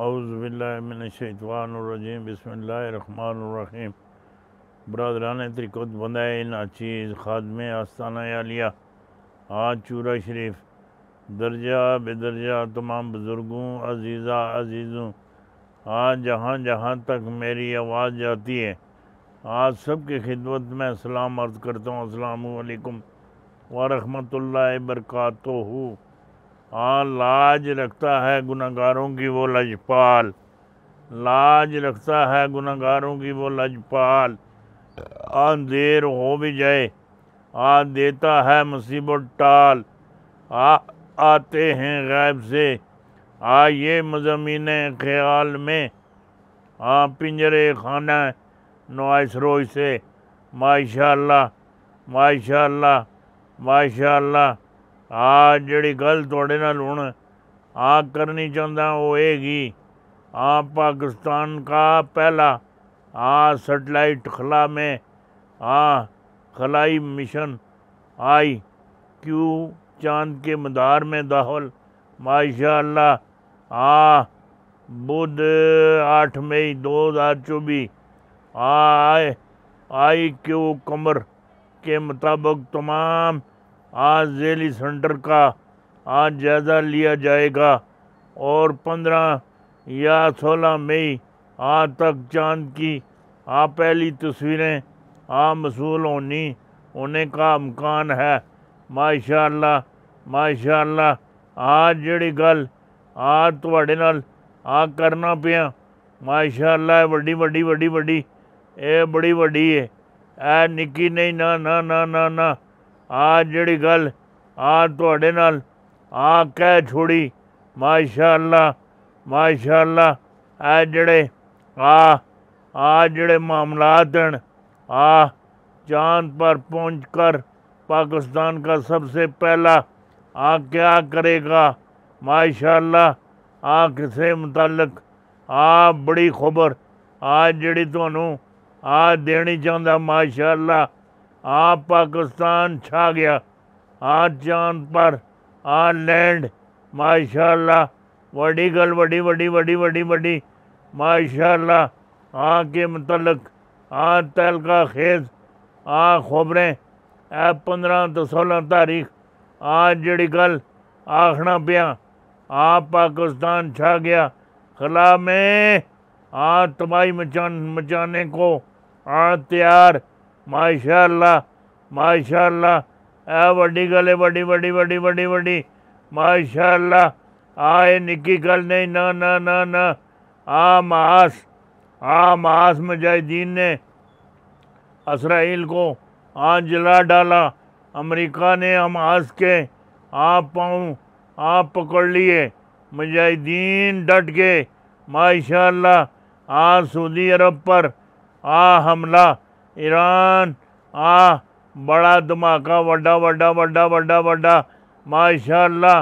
اعوذ باللہ من الشیطان الرجیم بسم اللہ الرحمن الرحیم برادران ترکت بندائے ناچیز خادم آستانہ علیہ آج چورہ شریف درجہ بدرجہ تمام بزرگوں عزیزہ عزیزوں آج جہاں جہاں تک میری آواز جاتی ہے آج سب کی خدمت میں سلام عرض کرتا ہوں السلام علیکم ورحمۃ اللہ برکاتہ ہو ہاں لاج رکھتا ہے گناہگاروں کی وہ لجپال لاج رکھتا ہے گناہگاروں کی وہ لجپال آن دیر ہو بھی جائے آ دیتا ہے مصیبت و ٹال آ آتے ہیں غیب سے آئیے مضمین خیال میں آ پنجرے خانہ نوائش روئی سے ماشاء اللہ ماشاء اللہ ماشاء اللہ آ جڑ گل تال ہوں آ کرنی چاہتا ہوں وہ یہ آ پاکستان کا پہلا آ سٹلائٹ خلا میں آ خلائی مشن آئی کیو چاند کے مدار میں داخل ماشاء اللہ آ بدھ آٹھ مئی دو ہزار چوبی آئی کیو کمر کے مطابق تمام آج ذیلی سنٹر کا آج جائزہ لیا جائے گا اور پندرہ یا سولہ مئی آج تک چاند کی آ پہلی تصویریں آ مصول ہونی ہونے کا امکان ہے ماشاء اللہ ماشاء اللہ آج جڑی گل آج نال آ کرنا پیا ماشاء اللہ وڈی وڈی وڈی وڈی اے بڑی وڈی ہے اے نکی نہیں نہ نہ آ جڑی گل آڈے نال آ کہہ چوڑی ماشاء اللہ ماشاء اللہ آ جڑے آ آ جڑے معاملات ہیں آ چاند پر پہنچ کر پاکستان کا سب سے پہلا آ کیا کرے گا ماشاء اللہ آ کسے متعلق آ بڑی خبر آج جہی دینی چاہتا ماشاء اللہ آپ پاکستان چھا گیا آج چاند پر آج لینڈ ماشاء اللہ بڑی گل بڑی بڑی بڑی بڑی بڑی ماشاء اللہ آ کے متعلق آج تیل کا خیز آ خبریں اے پندرہ تو سولہ تاریخ آج جڑی گل آخنا پیا آپ پاکستان چھا گیا خلا میں آج تباہی مچان مچانے کو آ تیار ماشاء اللہ ماشاء اللہ اے وڈی گل ہے وڈی وڈی وڈی وڈی بڑی ماشاء اللہ آئے نکی گل نہیں نہ نہ نہ نہ آ محاس آ محاذ مجاہدین نے اسرائیل کو آ جلا ڈالا امریکہ نے ہم آس کے آپ پاؤں آپ پکڑ لیے مجاہدین ڈٹ کے ماشاء اللہ آ سعودی عرب پر آ حملہ ایران آ بڑا دھماکہ وڈا وڈا وڈا وڈا وڈا ماشاء اللہ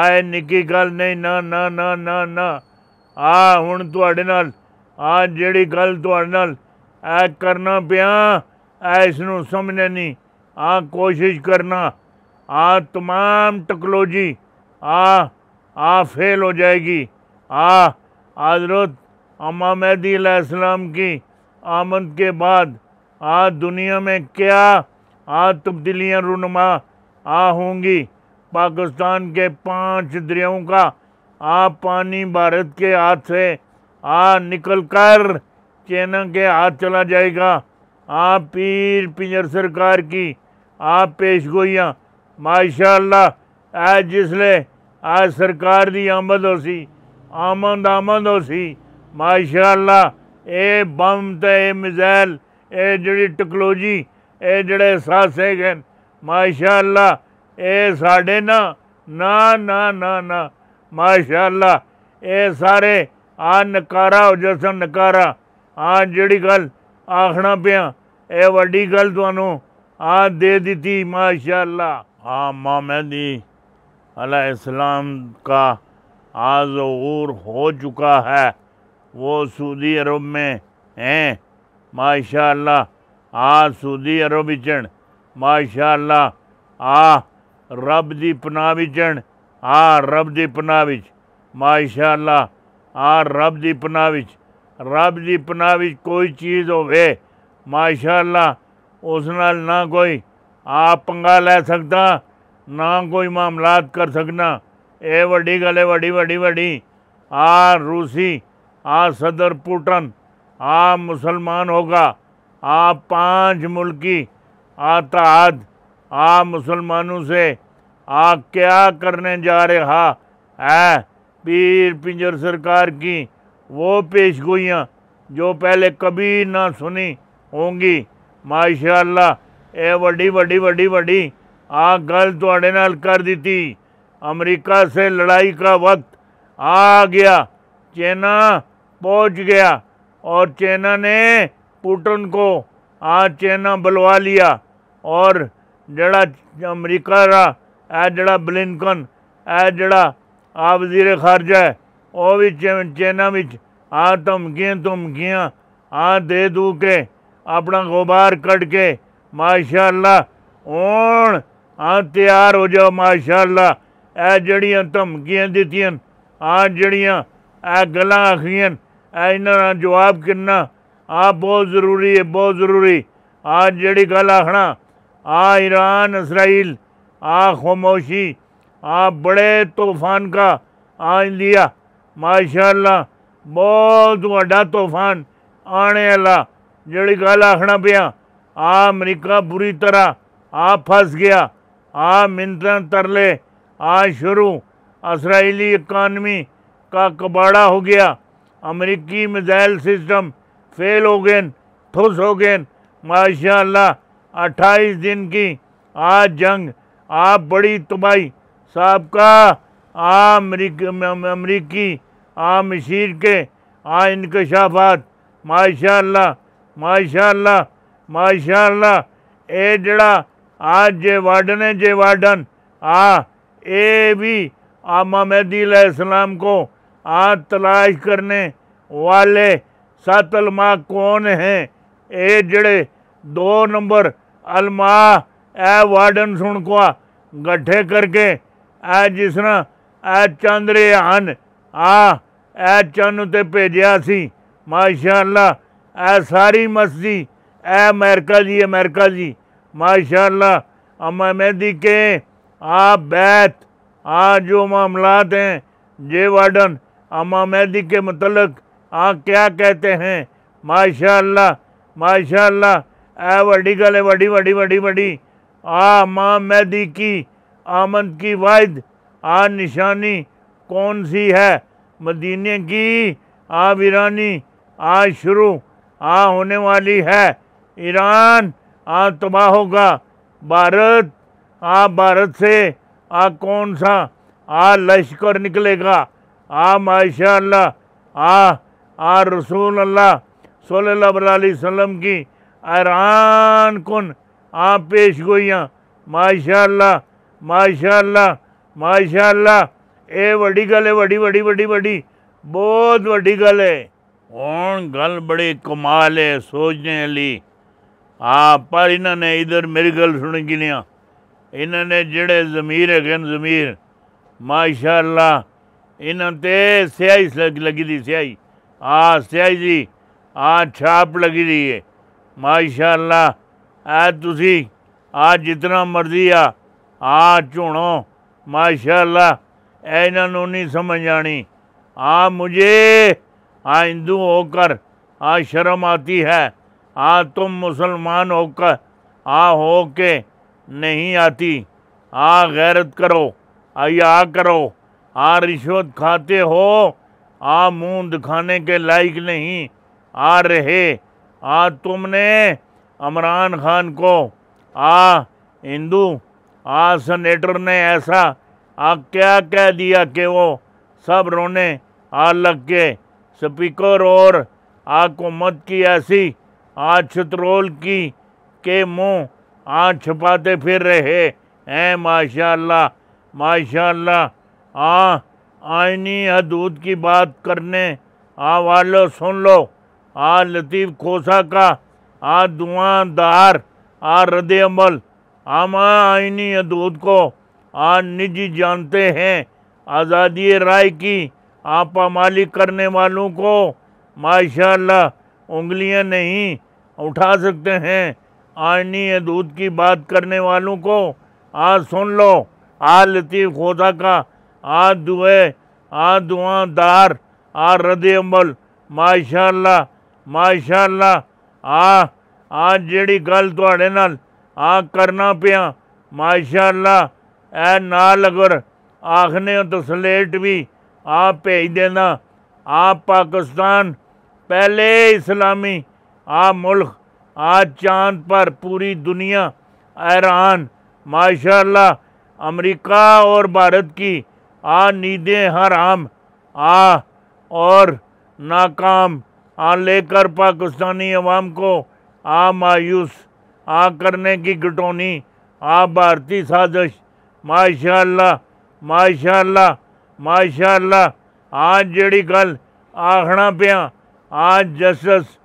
آئے نکی گل نہیں نہ آ ہوں تعے نال آ جڑی گل اے کرنا پیا نو سمجھنے نہیں آ کوشش کرنا آ تمام ٹیکنالوجی آ آ فیل ہو جائے گی آزرت مہدی علیہ السلام کی آمد کے بعد آج دنیا میں کیا آج تبدیلیاں رونما آ ہوں گی پاکستان کے پانچ دریاؤں کا آ پانی بھارت کے ہاتھ سے آ نکل کر چینا کے ہاتھ چلا جائے گا آ پیر پنجر سرکار کی آ پیش گوئیاں ماشاء اللہ آج جس لے آج سرکار دی آمد ہو سی آمد آمد ہو سی ماشاء اللہ اے بم تے اے میزائل یہ جہی ٹیکنالوجی یہ جڑے احساس ہے ماشاء اللہ یہ سڈے نہ نہاشاء اللہ یہ سارے آ نکارا اجرس نکارا آج جہی گل آخنا پیا یہ ویڈی گل تھی آ دے دی ماشاء اللہ ہاں مام جی علیہ السلام کا آز غور ہو چکا ہے وہ سعودی عرب میں ہے ماشاء اللہ آ سعودی عرب چڑ ماشاء اللہ آ رب دی پناہ ویچن آ رب دی پناہ بچ ماشاء اللہ آ رب کی پناچ رب دی پناہ بچ کوئی چیز ہوے ماشاء اللہ اس نال نہ کوئی آ پنگا لے سکتا نہ کوئی معاملات کر سکنا اے وڈی گل ہے وڈی وڈی وڈی آ روسی آ صدر پوٹن آپ مسلمان ہوگا آپ پانچ ملکی آتحاد آپ مسلمانوں سے آ کیا کرنے جا رہا ہے پیر پنجر سرکار کی وہ پیشگوئیاں جو پہلے کبھی نہ سنی ہوں گی ماشاء اللہ اے وڈی وڈی وڈی وڈی آ گل تھوڑے نال کر دیتی امریکہ سے لڑائی کا وقت آ گیا چینا پہنچ گیا اور چینا نے پوٹن کو آ چینا بلوا لیا اور جڑا امریکہ را اے جڑا بلنکن اے جڑا آپ وزیر خارجہ ہے وہ بھی چینا چینا آ آمکیاں دمکیاں آ دے دو کے اپنا غبار کٹ کے ماشاء اللہ آ تیار ہو جاؤ ماشاء اللہ جڑیاں جڑی دھمکیاں دیتیاں آ جڑیاں اے گلاں آخیاں جواب کرنا آپ بہت ضروری ہے بہت ضروری آج جہی کل آخنا آ ایران اسرائیل آ خاموشی آ بڑے طوفان کا آاشاء اللہ بہت وڈا طوفان آنے والا جڑی کال آخنا پیا آ امریکہ بری طرح آ پھنس گیا آ منتن تر لے آج شروع اسرائیلی اکانمی کا کباڑہ ہو گیا امریکی میزائل سسٹم فیل ہو گئے ٹھس ہو گئے ماشاء اللہ اٹھائیس دن کی آج جنگ آپ بڑی تباہی صاحب کا امریکی عام مشیر کے آ انکشافات ماشاء اللہ ماشاء اللہ ماشاء اللہ اے جڑا آج جے وارڈن ہے جے وارڈن آ اے بھی آمہ علیہ السلام کو آن تلاش کرنے والے سات علماء کون ہیں اے جڑے دو نمبر علماء اے وارڈن سن کو گھٹے کر کے اے طرح اے چند ہاں، اے چند پیجا سی ماشاءاللہ اللہ ساری ساری اے امریکہ جی امریکہ جی ماشاءاللہ اللہ امدیکی دیکھیں آ ہاں، بیت آ ہاں، جو معاملات ہیں جے وارڈن مہدی کے متعلق آپ کیا کہتے ہیں ماشاء اللہ ماشاء اللہ اے وڈی گل ہے وڈی وڈی آ بڑی مہدی کی آمد کی واحد آ نشانی کون سی ہے مدینہ کی ویرانی آ شروع آ ہونے والی ہے ایران آ تباہ ہوگا بھارت آ بھارت سے آ کون سا آ لشکر نکلے گا آ ماشاء اللہ آ آ رسول اللہ صلی اللہ علیہ وسلم کی ایران کن آ پیش گوئیاں ماشاء اللہ ماشاء اللہ ماشاء اللہ اے وڈی گل ہے وڈی وڈی وڈی وڈی بہت وڈی گل ہے گل بڑی کمال ہے سوچنے والی پر انہوں نے ادھر میری گل سن انہوں نے جڑے ضمیر ہے گن زمیر ماشاء اللہ ਸਿਆਹੀ ਲੱਗੀ لگی ਸਿਆਹੀ سیائی ਸਿਆਹੀ سیا ਆ ਛਾਪ چھاپ لگی ہے ماشاء اللہ ਤੁਸੀਂ ਆ ਜਿਤਨਾ جتنا مرضی ਆ چونو ماشاء اللہ ਨੂੰ ਨਹੀਂ ਸਮਝ ਆਣੀ آ مجھے آ ہندو ہو کر آ شرم آتی ہے آ تم مسلمان ہو کر آ ہو کے نہیں آتی آ غیرت کرو آئی آ کرو آ رشوت کھاتے ہو آ منہ دکھانے کے لائق نہیں آ رہے آ تم نے عمران خان کو آ ہندو سنیٹر نے ایسا آ کیا کہہ دیا کہ وہ سب رونے آ لگ کے سپیکر اور حکومت کی ایسی چھترول کی کہ منہ آ چھپاتے پھر رہے اے ماشاء اللہ ماشاء اللہ آئینی حدود کی بات کرنے آ والو سن لو آ لطیف کھوسا کا آ دعاں دار آ رد عمل آم آئینی حدود کو آ نج جانتے ہیں آزادی رائے کی آپ پامالی کرنے والوں کو ماشاء اللہ انگلیاں نہیں اٹھا سکتے ہیں آئینی حدود کی بات کرنے والوں کو آ سن لو آ لطیف کھوسا کا آ دے آ داں دار آ رد عمل ماشاء اللہ ماشاء اللہ آ آ جہی گل نال آ کرنا پیا ماشاء اللہ اے نال اگر آخنے ہو تو سلیٹ بھی بھیج دینا آ پاکستان پہلے اسلامی آ ملک آ چاند پر پوری دنیا ایران ماشاء اللہ امریکہ اور بھارت کی آ نیدیں ہر عام آ اور ناکام آ لے کر پاکستانی عوام کو آ مایوس آ کرنے کی گٹونی آ بھارتی سازش ماشاء اللہ ماشاء اللہ ماشاء اللہ آج جڑی کل آخنا پیاں آج جسٹس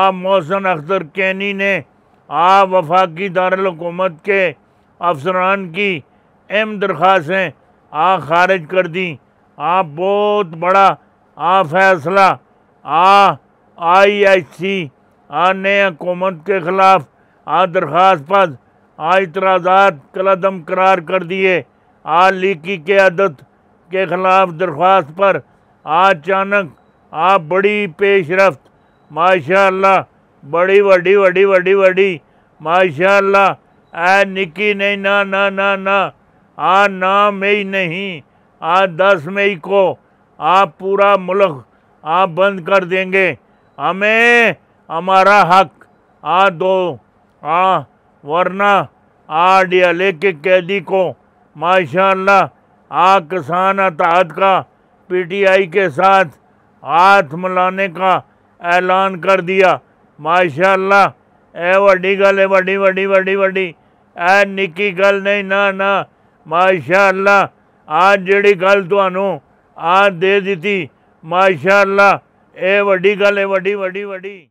آ محسن اختر کینی نے آ وفاقی دارالحکومت کے افسران کی اہم درخواستیں آ خارج کر دیں آہ بہت بڑا آ فیصلہ آئی ایس سی آ نئے حکومت کے خلاف آ درخواست آ اعتراضات قلعم قرار کر دیے آ لیکی کے عدد کے خلاف درخواست پر اچانک آ بڑی پیش رفت ماشاء اللہ بڑی وڈی وڈی وڈی وڈی ماشاء اللہ اے نکی نا نہ نہ نہ آ میں ہی نہیں آ دس مئی کو آپ پورا ملک آپ بند کر دیں گے ہمیں ہمارا حق آ دو آ ورنہ آ ڈی کے قیدی کو ماشاء اللہ آ کسان اتحاد کا پی ٹی آئی کے ساتھ ہاتھ ملانے کا اعلان کر دیا ماشاء اللہ اے وڈی گل ہے وڈی وڈی وڈی وڈی اے نکی گل نہیں نہ نہ ماشاء اللہ آج جہی گل تو آج دے دیتی ماشاء اللہ یہ ویڈی گل ہے وڈی وڈی وڈی